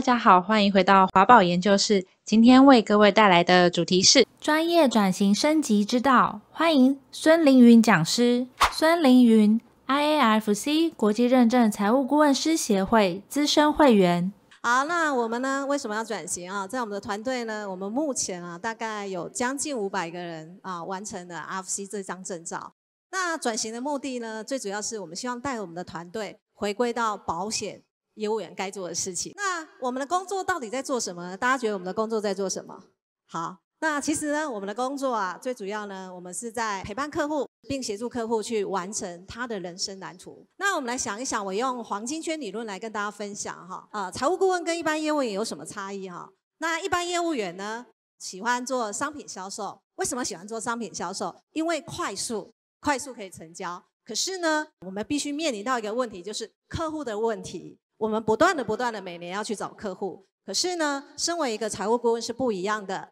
大家好，欢迎回到华宝研究室。今天为各位带来的主题是专业转型升级之道。欢迎孙凌云讲师，孙凌云，I A F C 国际认证财务顾问师协会资深会员。好，那我们呢为什么要转型啊？在我们的团队呢，我们目前啊大概有将近五百个人啊完成了 r F C 这张证照。那转型的目的呢，最主要是我们希望带我们的团队回归到保险业务员该做的事情。那我们的工作到底在做什么？大家觉得我们的工作在做什么？好，那其实呢，我们的工作啊，最主要呢，我们是在陪伴客户，并协助客户去完成他的人生蓝图。那我们来想一想，我用黄金圈理论来跟大家分享哈。啊，财务顾问跟一般业务员有什么差异哈？那一般业务员呢，喜欢做商品销售，为什么喜欢做商品销售？因为快速，快速可以成交。可是呢，我们必须面临到一个问题，就是客户的问题。我们不断的、不断的，每年要去找客户。可是呢，身为一个财务顾问是不一样的，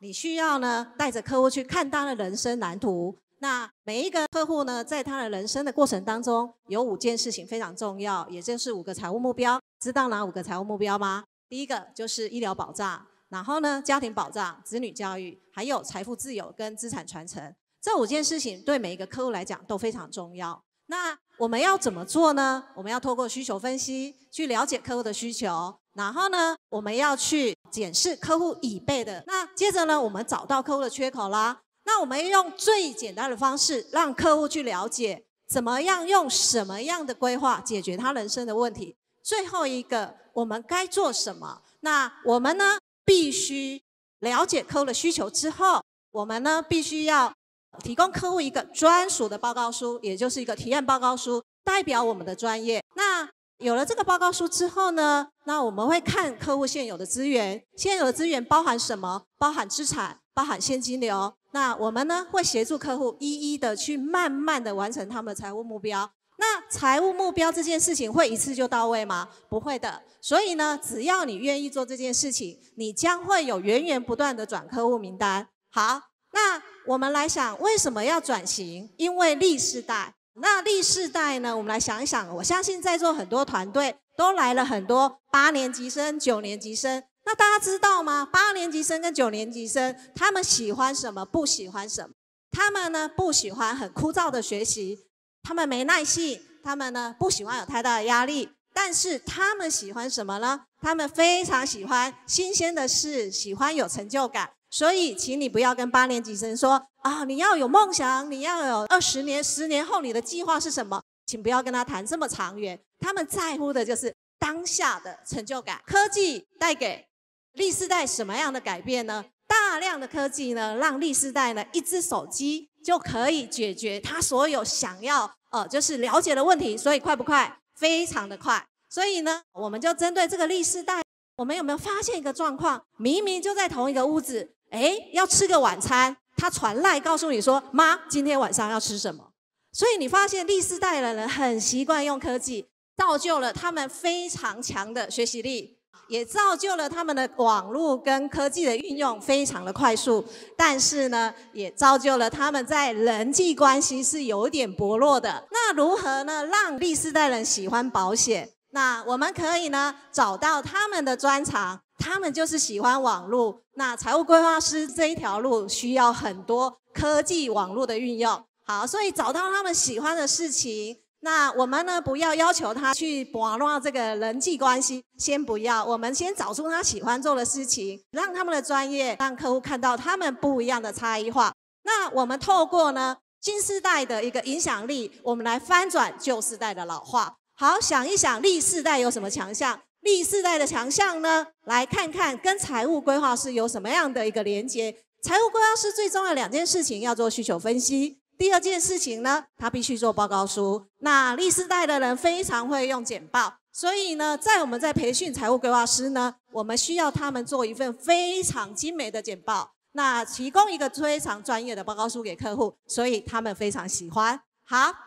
你需要呢带着客户去看他的人生蓝图。那每一个客户呢，在他的人生的过程当中，有五件事情非常重要，也就是五个财务目标。知道哪五个财务目标吗？第一个就是医疗保障，然后呢，家庭保障、子女教育，还有财富自由跟资产传承。这五件事情对每一个客户来讲都非常重要。那我们要怎么做呢？我们要透过需求分析去了解客户的需求，然后呢，我们要去检视客户已备的。那接着呢，我们找到客户的缺口啦。那我们用最简单的方式让客户去了解，怎么样用什么样的规划解决他人生的问题。最后一个，我们该做什么？那我们呢，必须了解客户的需求之后，我们呢，必须要。提供客户一个专属的报告书，也就是一个体验报告书，代表我们的专业。那有了这个报告书之后呢，那我们会看客户现有的资源，现有的资源包含什么？包含资产，包含现金流。那我们呢会协助客户一一的去慢慢的完成他们的财务目标。那财务目标这件事情会一次就到位吗？不会的。所以呢，只要你愿意做这件事情，你将会有源源不断的转客户名单。好，那。我们来想为什么要转型？因为力世代。那力世代呢？我们来想一想。我相信在座很多团队都来了很多八年级生、九年级生。那大家知道吗？八年级生跟九年级生他们喜欢什么？不喜欢什么？他们呢不喜欢很枯燥的学习，他们没耐性，他们呢不喜欢有太大的压力。但是他们喜欢什么呢？他们非常喜欢新鲜的事，喜欢有成就感。所以，请你不要跟八年级生说啊！你要有梦想，你要有二十年、十年后你的计划是什么？请不要跟他谈这么长远。他们在乎的就是当下的成就感。科技带给历世代什么样的改变呢？大量的科技呢，让历世代呢，一只手机就可以解决他所有想要呃，就是了解的问题。所以快不快？非常的快。所以呢，我们就针对这个历世代，我们有没有发现一个状况？明明就在同一个屋子。哎，要吃个晚餐，他传赖告诉你说，妈，今天晚上要吃什么？所以你发现第四代的人很习惯用科技，造就了他们非常强的学习力，也造就了他们的网路跟科技的运用非常的快速。但是呢，也造就了他们在人际关系是有点薄弱的。那如何呢，让第四代人喜欢保险？那我们可以呢，找到他们的专长。他们就是喜欢网络，那财务规划师这一条路需要很多科技网络的运用，好，所以找到他们喜欢的事情，那我们呢不要要求他去玩弄这个人际关系，先不要，我们先找出他喜欢做的事情，让他们的专业让客户看到他们不一样的差异化。那我们透过呢新时代的一个影响力，我们来翻转旧时代的老化。好，想一想，力世代有什么强项？第四代的强项呢，来看看跟财务规划师有什么样的一个连接。财务规划师最重要的两件事情要做：需求分析，第二件事情呢，他必须做报告书。那第四代的人非常会用简报，所以呢，在我们在培训财务规划师呢，我们需要他们做一份非常精美的简报，那提供一个非常专业的报告书给客户，所以他们非常喜欢。好。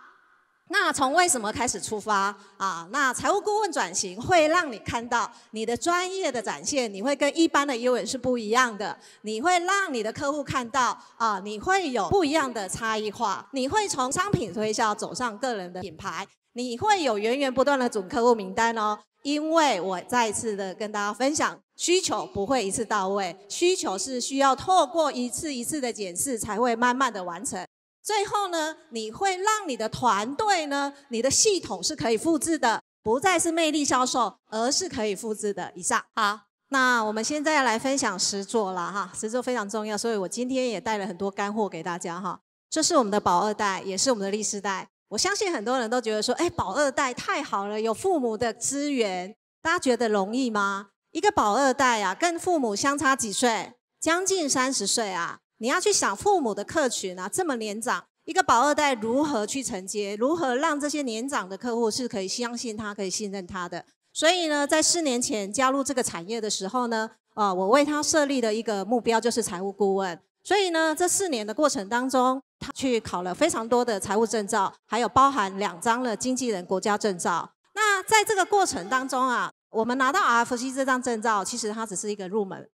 那从为什么开始出发啊？那财务顾问转型会让你看到你的专业的展现，你会跟一般的顾人是不一样的，你会让你的客户看到啊，你会有不一样的差异化，你会从商品推销走上个人的品牌，你会有源源不断的准客户名单哦。因为我再一次的跟大家分享，需求不会一次到位，需求是需要透过一次一次的检视才会慢慢的完成。最后呢，你会让你的团队呢，你的系统是可以复制的，不再是魅力销售，而是可以复制的。以上好，那我们现在要来分享十座了哈，十座非常重要，所以我今天也带了很多干货给大家哈。这是我们的宝二代，也是我们的力世代。我相信很多人都觉得说，哎，宝二代太好了，有父母的资源，大家觉得容易吗？一个宝二代啊，跟父母相差几岁？将近三十岁啊。你要去想父母的客群啊，这么年长，一个宝二代如何去承接，如何让这些年长的客户是可以相信他、可以信任他的？所以呢，在四年前加入这个产业的时候呢，啊，我为他设立的一个目标就是财务顾问。所以呢，这四年的过程当中，他去考了非常多的财务证照，还有包含两张的经纪人国家证照。那在这个过程当中啊，我们拿到 RFC 这张证照，其实它只是一个入门。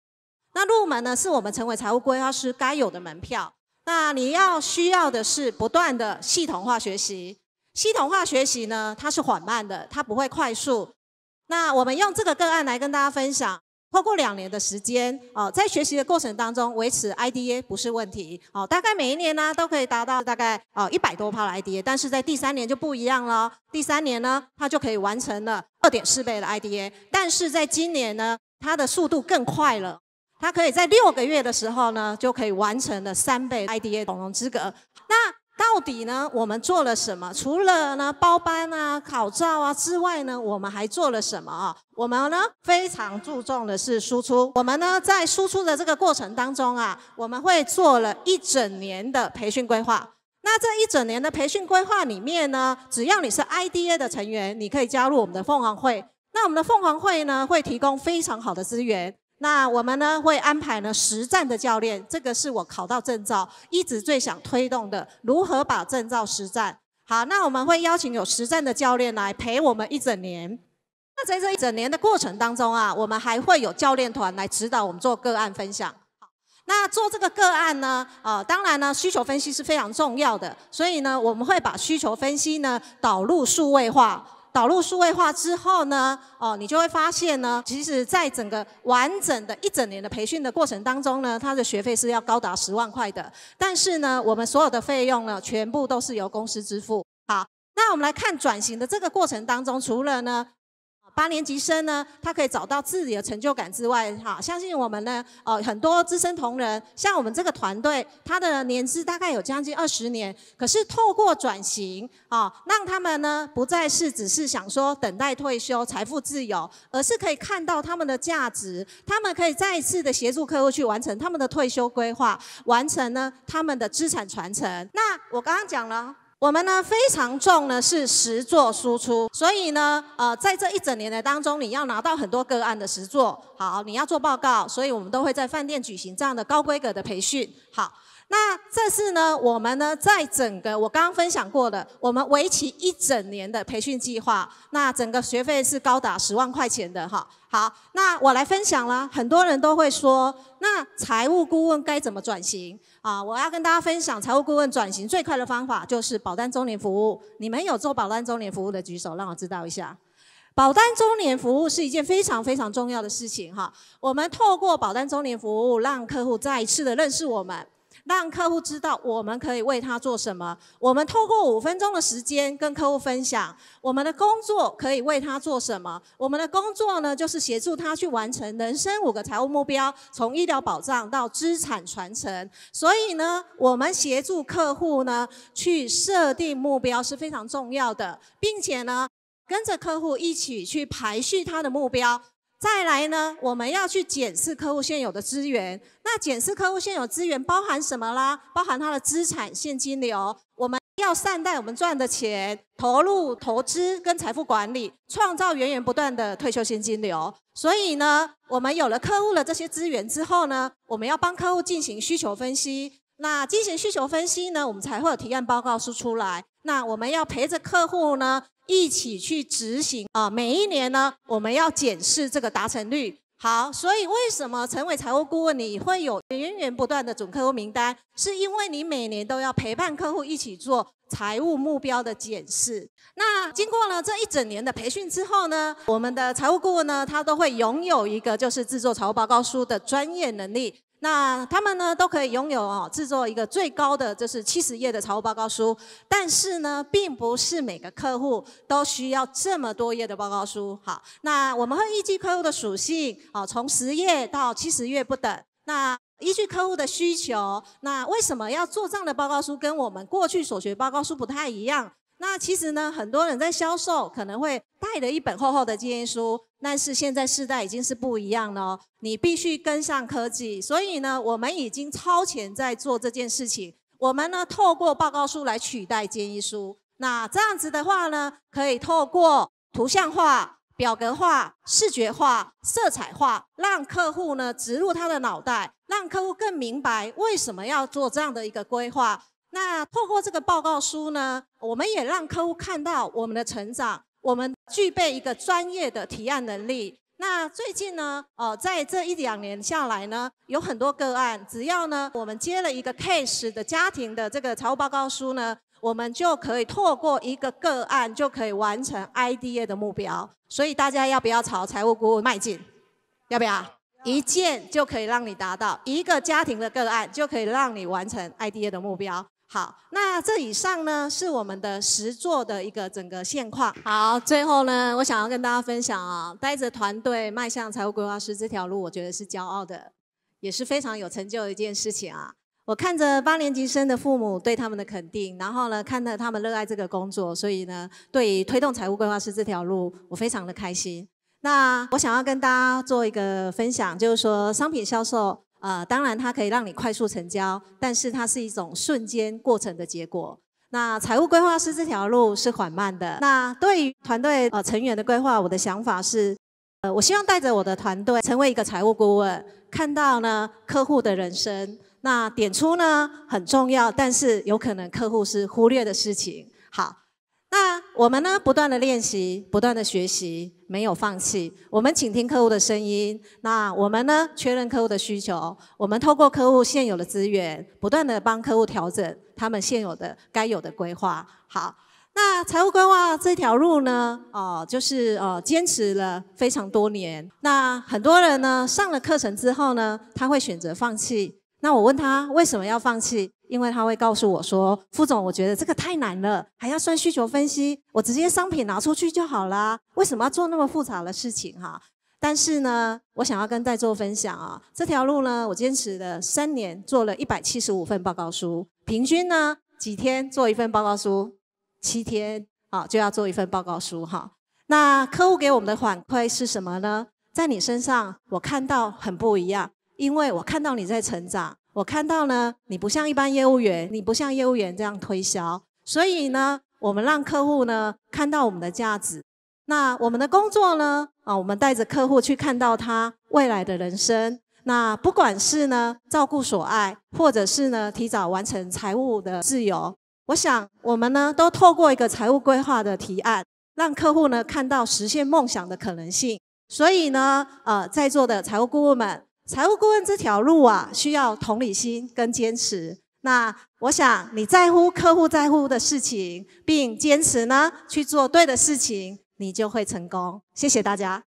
那入门呢，是我们成为财务规划师该有的门票。那你要需要的是不断的系统化学习。系统化学习呢，它是缓慢的，它不会快速。那我们用这个个案来跟大家分享，透过两年的时间，哦，在学习的过程当中，维持 IDA 不是问题。哦，大概每一年呢，都可以达到大概哦一百多趴的 IDA，但是在第三年就不一样了。第三年呢，它就可以完成了二点四倍的 IDA，但是在今年呢，它的速度更快了。他可以在六个月的时候呢，就可以完成了三倍 IDA 总容资格。那到底呢，我们做了什么？除了呢，包班啊、考照啊之外呢，我们还做了什么？我们呢，非常注重的是输出。我们呢，在输出的这个过程当中啊，我们会做了一整年的培训规划。那这一整年的培训规划里面呢，只要你是 IDA 的成员，你可以加入我们的凤凰会。那我们的凤凰会呢，会提供非常好的资源。那我们呢会安排呢实战的教练，这个是我考到证照一直最想推动的，如何把证照实战？好，那我们会邀请有实战的教练来陪我们一整年。那在这一整年的过程当中啊，我们还会有教练团来指导我们做个案分享。那做这个个案呢，呃，当然呢需求分析是非常重要的，所以呢我们会把需求分析呢导入数位化。导入数位化之后呢，哦，你就会发现呢，其实，在整个完整的一整年的培训的过程当中呢，它的学费是要高达十万块的。但是呢，我们所有的费用呢，全部都是由公司支付。好，那我们来看转型的这个过程当中，除了呢。八年级生呢，他可以找到自己的成就感之外，哈，相信我们呢，呃，很多资深同仁，像我们这个团队，他的年资大概有将近二十年，可是透过转型，啊，让他们呢不再是只是想说等待退休、财富自由，而是可以看到他们的价值，他们可以再一次的协助客户去完成他们的退休规划，完成呢他们的资产传承。那我刚刚讲了。我们呢非常重呢是实作输出，所以呢，呃，在这一整年的当中，你要拿到很多个案的实作，好，你要做报告，所以我们都会在饭店举行这样的高规格的培训，好。那这是呢？我们呢，在整个我刚刚分享过的，我们为期一整年的培训计划，那整个学费是高达十万块钱的哈。好，那我来分享了。很多人都会说，那财务顾问该怎么转型啊？我要跟大家分享，财务顾问转型最快的方法就是保单周年服务。你们有做保单周年服务的举手，让我知道一下。保单周年服务是一件非常非常重要的事情哈。我们透过保单周年服务，让客户再一次的认识我们。让客户知道我们可以为他做什么。我们透过五分钟的时间跟客户分享我们的工作可以为他做什么。我们的工作呢，就是协助他去完成人生五个财务目标，从医疗保障到资产传承。所以呢，我们协助客户呢去设定目标是非常重要的，并且呢，跟着客户一起去排序他的目标。再来呢，我们要去检视客户现有的资源。那检视客户现有资源包含什么啦？包含他的资产、现金流。我们要善待我们赚的钱，投入投资跟财富管理，创造源源不断的退休现金流。所以呢，我们有了客户的这些资源之后呢，我们要帮客户进行需求分析。那进行需求分析呢，我们才会有提案报告书出来。那我们要陪着客户呢，一起去执行啊！每一年呢，我们要检视这个达成率。好，所以为什么成为财务顾问，你会有源源不断的准客户名单？是因为你每年都要陪伴客户一起做财务目标的检视。那经过了这一整年的培训之后呢，我们的财务顾问呢，他都会拥有一个就是制作财务报告书的专业能力。那他们呢都可以拥有哦，制作一个最高的就是七十页的财务报告书，但是呢，并不是每个客户都需要这么多页的报告书。好，那我们会依据客户的属性哦，从十页到七十页不等。那依据客户的需求，那为什么要做这样的报告书，跟我们过去所学报告书不太一样？那其实呢，很多人在销售可能会带着一本厚厚的经验书。但是现在时代已经是不一样了哦，你必须跟上科技。所以呢，我们已经超前在做这件事情。我们呢，透过报告书来取代建议书。那这样子的话呢，可以透过图像化、表格化、视觉化、色彩化，让客户呢植入他的脑袋，让客户更明白为什么要做这样的一个规划。那透过这个报告书呢，我们也让客户看到我们的成长。我们。具备一个专业的提案能力。那最近呢，哦，在这一两年下来呢，有很多个案，只要呢我们接了一个 case 的家庭的这个财务报告书呢，我们就可以透过一个个案就可以完成 IDA 的目标。所以大家要不要朝财务顾问迈进？要不要？一件就可以让你达到一个家庭的个案就可以让你完成 IDA 的目标。好，那这以上呢是我们的十座的一个整个现况。好，最后呢，我想要跟大家分享啊，带着团队迈向财务规划师这条路，我觉得是骄傲的，也是非常有成就的一件事情啊。我看着八年级生的父母对他们的肯定，然后呢，看到他们热爱这个工作，所以呢，对于推动财务规划师这条路，我非常的开心。那我想要跟大家做一个分享，就是说商品销售。啊，当然它可以让你快速成交，但是它是一种瞬间过程的结果。那财务规划师这条路是缓慢的。那对于团队呃成员的规划，我的想法是，呃，我希望带着我的团队成为一个财务顾问，看到呢客户的人生，那点出呢很重要，但是有可能客户是忽略的事情。好。我们呢，不断的练习，不断的学习，没有放弃。我们倾听客户的声音，那我们呢，确认客户的需求。我们透过客户现有的资源，不断的帮客户调整他们现有的该有的规划。好，那财务规划这条路呢，哦，就是哦，坚持了非常多年。那很多人呢，上了课程之后呢，他会选择放弃。那我问他为什么要放弃？因为他会告诉我说：“傅总，我觉得这个太难了，还要算需求分析，我直接商品拿出去就好啦，为什么要做那么复杂的事情？”哈。但是呢，我想要跟在座分享啊，这条路呢，我坚持了三年，做了一百七十五份报告书，平均呢几天做一份报告书，七天啊就要做一份报告书哈。那客户给我们的反馈是什么呢？在你身上，我看到很不一样，因为我看到你在成长。我看到呢，你不像一般业务员，你不像业务员这样推销，所以呢，我们让客户呢看到我们的价值。那我们的工作呢，啊，我们带着客户去看到他未来的人生。那不管是呢照顾所爱，或者是呢提早完成财务的自由，我想我们呢都透过一个财务规划的提案，让客户呢看到实现梦想的可能性。所以呢，呃，在座的财务顾问们。财务顾问这条路啊，需要同理心跟坚持。那我想你在乎客户在乎的事情，并坚持呢去做对的事情，你就会成功。谢谢大家。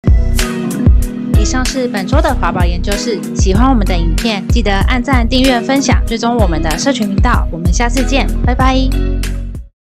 以上是本周的法宝研究室。喜欢我们的影片，记得按赞、订阅、分享，追踪我们的社群频道。我们下次见，拜拜。